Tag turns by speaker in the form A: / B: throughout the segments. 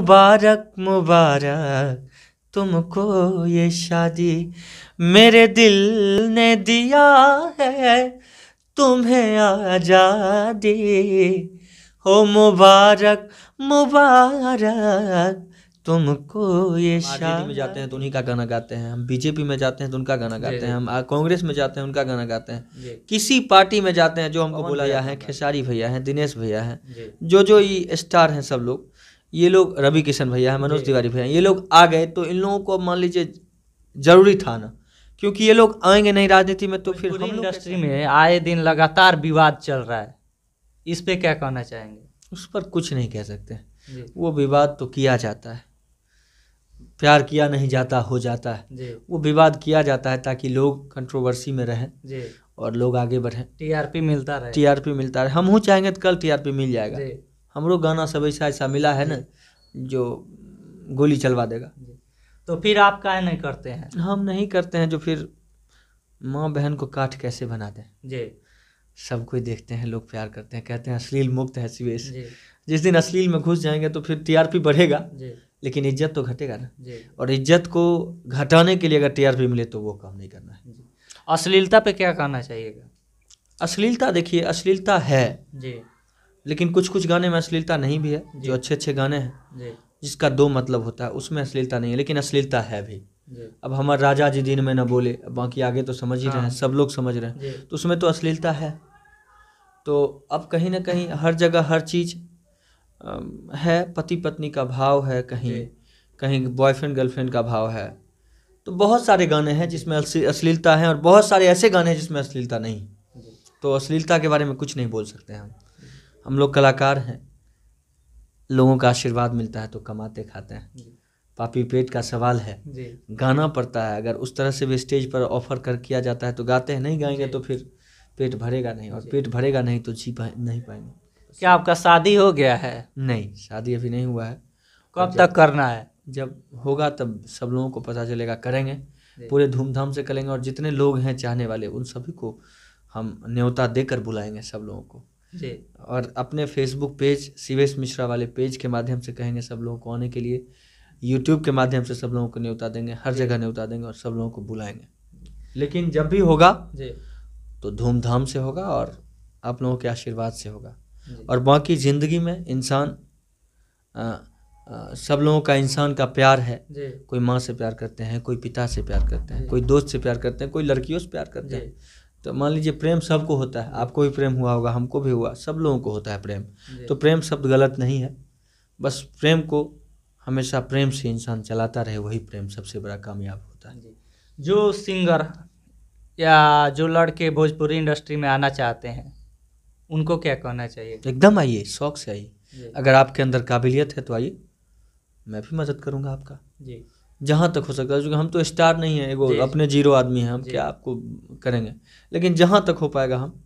A: मुबारक मुबारक तुमको ये शादी मेरे दिल ने दिया है तुम्हें आजादी हो मुबारक मुबारक तुमको ये शादी में जाते हैं तो उन्हीं का गाना गाते हैं हम बीजेपी में जाते हैं तो उनका गाना गाते हैं हम कांग्रेस में जाते हैं उनका गाना गाते हैं किसी पार्टी में जाते हैं जो हमको बुलाया है खेसारी भैया हैं दिनेश भैया हैं जो जो ये स्टार हैं सब लोग ये लोग रवि किशन भैया हैं मनोज तिवारी भैया ये लोग आ गए तो इन लोगों को मान लीजिए जरूरी था ना क्योंकि ये लोग आएंगे नहीं राजनीति में तो फिर हम इंडस्ट्री में आए दिन लगातार विवाद चल रहा है इस पर क्या कहना चाहेंगे उस पर कुछ नहीं कह सकते वो विवाद तो किया जाता है प्यार किया नहीं जाता हो जाता है वो विवाद किया जाता है ताकि लोग कंट्रोवर्सी में रहें और लोग आगे बढ़ें टीआरपी मिलता रहे टीआरपी मिलता रहे हम हूँ चाहेंगे तो कल टीआरपी मिल जाएगा हमरो गाना सब ऐसा ऐसा मिला है ना जो गोली चलवा देगा तो फिर आप का नहीं करते हैं हम नहीं करते हैं जो फिर माँ बहन को काट कैसे बना दें जी सब कोई देखते हैं लोग प्यार करते हैं कहते हैं अश्लील मुक्त है सी जिस दिन अश्लील में घुस जाएंगे तो फिर टीआरपी बढ़ेगा लेकिन इज्जत तो घटेगा ना और इज्जत को घटाने के लिए अगर टीआरपी मिले तो वो काम नहीं करना है अश्लीलता पे क्या कहना चाहिएगा अश्लीलता देखिए अश्लीलता है जी लेकिन कुछ कुछ गाने में अश्लीलता नहीं भी है जो अच्छे अच्छे गाने हैं जिसका दो मतलब होता है उसमें अश्लीलता नहीं है लेकिन अश्लीलता है भी अब हमारे राजा जी दिन में ना बोले बाकी आगे तो समझ ही रहे हैं हाँ। सब लोग समझ रहे हैं तो उसमें तो अश्लीलता है तो अब कहीं ना कहीं हर जगह हर चीज़ है पति पत्नी का भाव है कहीं कहीं बॉयफ्रेंड गर्लफ्रेंड का भाव है तो बहुत सारे गाने हैं जिसमें अश्लीलता है और बहुत सारे ऐसे गाने हैं जिसमें अश्लीलता नहीं तो अश्लीलता के बारे में कुछ नहीं बोल सकते हम हम लोग कलाकार हैं लोगों का आशीर्वाद मिलता है तो कमाते खाते हैं पापी पेट का सवाल है गाना पड़ता है अगर उस तरह से भी स्टेज पर ऑफर कर किया जाता है तो गाते हैं नहीं गाएंगे तो फिर पेट भरेगा नहीं और पेट भरेगा नहीं तो जी पाए नहीं पाएंगे क्या आपका शादी हो गया है नहीं शादी अभी नहीं हुआ है कब तक करना है जब होगा तब सब लोगों को पता चलेगा करेंगे पूरे धूमधाम से करेंगे और जितने लोग हैं चाहने वाले उन सभी को हम न्योता देकर बुलाएंगे सब लोगों को और अपने फेसबुक पेज शिवेश मिश्रा वाले पेज के माध्यम से कहेंगे सब लोगों को आने के लिए यूट्यूब के माध्यम से सब लोगों को न्योता देंगे हर जगह न्योता देंगे और सब लोगों को बुलाएंगे लेकिन जब भी होगा तो धूमधाम से होगा और आप लोगों के आशीर्वाद से होगा और बाकी ज़िंदगी में इंसान सब लोगों का इंसान का प्यार है कोई माँ से प्यार करते हैं कोई पिता से प्यार करते हैं कोई दोस्त से प्यार करते हैं कोई लड़कियों से प्यार करते हैं तो मान लीजिए प्रेम सबको होता है आपको भी प्रेम हुआ होगा हमको भी हुआ सब लोगों को होता है प्रेम तो प्रेम शब्द गलत नहीं है बस प्रेम को हमेशा प्रेम से इंसान चलाता रहे वही प्रेम सबसे बड़ा कामयाब होता है जो सिंगर या जो लड़के भोजपुरी इंडस्ट्री में आना चाहते हैं उनको क्या कहना चाहिए एकदम आइए शौक से आइए अगर आपके अंदर काबिलियत है तो आइए मैं भी मदद करूँगा आपका जी जहाँ तक हो सकता है क्योंकि हम तो स्टार नहीं है एगो अपने जीरो आदमी हैं हम क्या आपको करेंगे लेकिन जहाँ तक हो पाएगा हम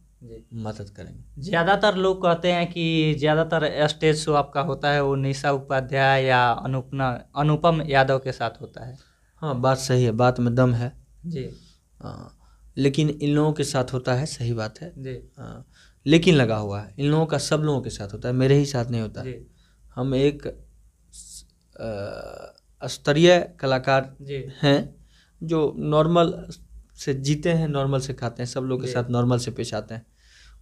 A: मदद करेंगे ज़्यादातर लोग कहते हैं कि ज़्यादातर स्टेज शो आपका होता है वो निशा उपाध्याय या अनुपना अनुपम यादव के साथ होता है हाँ बात सही है बात में दम है जी हाँ लेकिन इन लोगों के साथ होता है सही बात है जी हाँ लेकिन लगा हुआ है इन लोगों का सब लोगों के साथ होता है मेरे ही साथ नहीं होता हम एक आ, स्तरीय कलाकार हैं जो नॉर्मल से जीते हैं नॉर्मल से खाते हैं सब लोग के साथ नॉर्मल से पेश आते हैं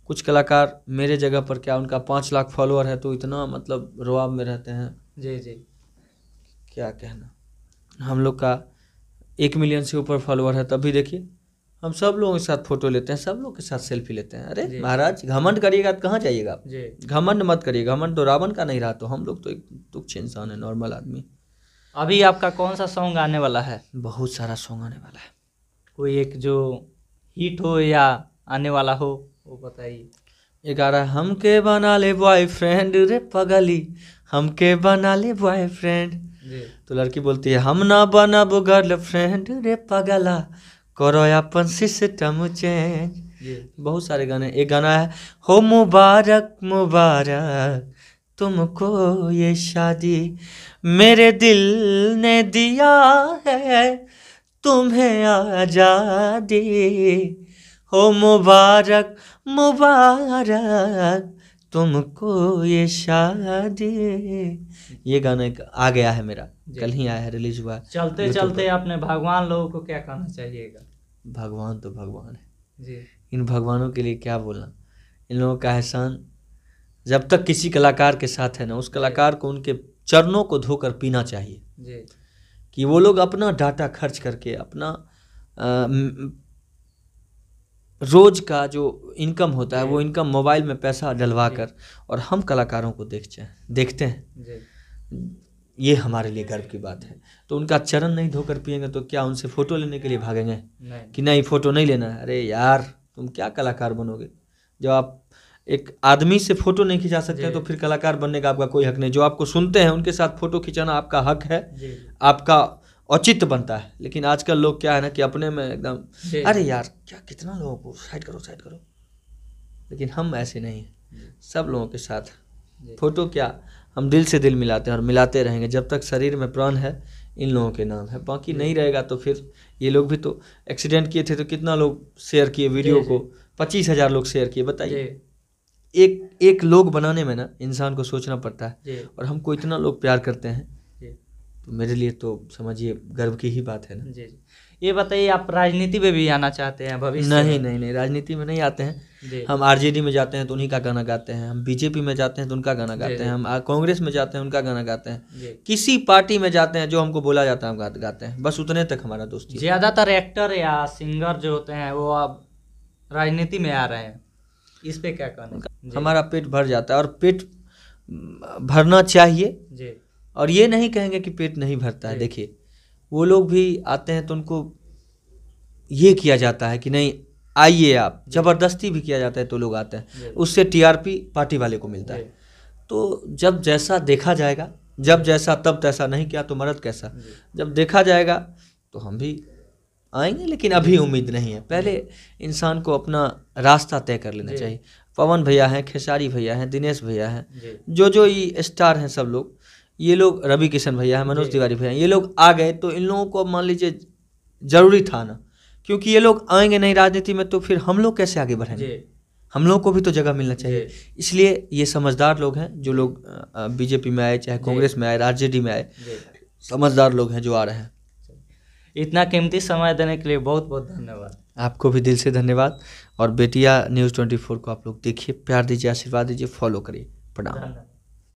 A: कुछ कलाकार मेरे जगह पर क्या उनका पाँच लाख फॉलोअर है तो इतना मतलब रुआब में रहते हैं जी जी क्या कहना हम लोग का एक मिलियन से ऊपर फॉलोअर है तब भी देखिए हम सब लोगों के साथ फोटो लेते हैं सब लोग के साथ सेल्फी लेते हैं अरे महाराज घमंड करिएगा तो कहाँ जाइएगा आप घमंड मत करिए घमंड तो रावण का नहीं रहा तो हम लोग तो एक दुख इंसान है नॉर्मल आदमी अभी आपका कौन सा सॉन्ग आने वाला है बहुत सारा सॉन्ग आने वाला है कोई एक जो हिट हो या आने वाला हो वो बताइए ग्यारह हमके बना ले बॉयफ्रेंड रे पगली हमके बना ले बॉयफ्रेंड तो लड़की बोलती है हम ना बनब गर्ल फ्रेंड रे पगला करो अपन सिस्टम चेंज बहुत सारे गाने एक गाना है हो मुबारक मुबारक तुमको ये शादी मेरे दिल ने दिया है तुम्हें आजादी हो मुबारक मुबारक तुमको ये शादी ये गाना एक आ गया है मेरा कल ही आया है रिलीज हुआ है चलते चलते आपने भगवान लोगों को क्या कहना चाहिएगा भगवान तो भगवान है जी इन भगवानों के लिए क्या बोलना इन लोगों का एहसान जब तक किसी कलाकार के साथ है ना उस कलाकार को उनके चरणों को धोकर पीना चाहिए कि वो लोग अपना डाटा खर्च करके अपना आ, रोज का जो इनकम होता है वो इनकम मोबाइल में पैसा डलवा कर और हम कलाकारों को देखते हैं देखते हैं ये हमारे लिए गर्व की बात है तो उनका चरण नहीं धोकर पिएंगे तो क्या उनसे फ़ोटो लेने के लिए भागेंगे नहीं। कि नहीं फ़ोटो नहीं लेना है अरे यार तुम क्या कलाकार बनोगे जब आप एक आदमी से फोटो नहीं खिंचा सकते तो फिर कलाकार बनने का आपका कोई हक नहीं जो आपको सुनते हैं उनके साथ फोटो खिंचाना आपका हक है आपका औचित्य बनता है लेकिन आजकल लोग क्या है ना कि अपने में एकदम अरे यार क्या कितना लोगों को साइड करो साइड करो लेकिन हम ऐसे नहीं सब लोगों के साथ फोटो क्या हम दिल से दिल मिलाते हैं और मिलाते रहेंगे जब तक शरीर में प्राण है इन लोगों के नाम है बाकी नहीं रहेगा तो फिर ये लोग भी तो एक्सीडेंट किए थे तो कितना लोग शेयर किए वीडियो को पच्चीस हजार लोग शेयर किए बताइए एक एक लोग बनाने में ना इंसान को सोचना पड़ता है और हमको इतना लोग प्यार करते हैं तो मेरे लिए तो समझिए गर्व की ही बात है ना जी जी ये बताइए आप राजनीति में भी आना चाहते हैं भविष्य नहीं नहीं नहीं राजनीति में नहीं आते हैं हम आरजेडी में जाते हैं तो उन्हीं का गाना गाते हैं हम बीजेपी में जाते हैं तो उनका गाना गाते हैं हम कांग्रेस में जाते हैं उनका गाना गाते हैं किसी पार्टी में जाते हैं जो हमको बोला जाता है हम गाते हैं बस उतने तक हमारा दोस्ती ज़्यादातर एक्टर या सिंगर जो होते हैं वो अब राजनीति में आ रहे हैं इस पर क्या कहना हमारा पेट भर जाता है और पेट भरना चाहिए और ये नहीं कहेंगे कि पेट नहीं भरता है देखिए वो लोग भी आते हैं तो उनको ये किया जाता है कि नहीं आइए आप जबरदस्ती भी किया जाता है तो लोग आते हैं उससे टीआरपी पार्टी वाले को मिलता है तो जब जैसा देखा जाएगा जब जैसा तब तैसा नहीं किया तो मर्द कैसा जब देखा जाएगा तो हम भी आएंगे लेकिन अभी उम्मीद नहीं है पहले इंसान को अपना रास्ता तय कर लेना चाहिए पवन भैया हैं खेसारी भैया हैं दिनेश भैया हैं जो जो ये स्टार हैं सब लोग ये लोग रवि किशन भैया हैं मनोज तिवारी भैया ये लोग आ गए तो इन लोगों को मान लीजिए जरूरी था ना क्योंकि ये लोग आएंगे नहीं राजनीति में तो फिर हम लोग कैसे आगे बढ़ेंगे हम लोग को भी तो जगह मिलना चाहिए इसलिए ये समझदार लोग हैं जो लोग बीजेपी में आए चाहे कांग्रेस में आए आरजेडी में आए समझदार लोग हैं जो आ रहे हैं इतना कीमती समय देने के लिए बहुत बहुत धन्यवाद आपको भी दिल से धन्यवाद और बेटिया न्यूज़ ट्वेंटी फोर को आप लोग देखिए प्यार दीजिए आशीर्वाद दीजिए फॉलो करिए प्रणाम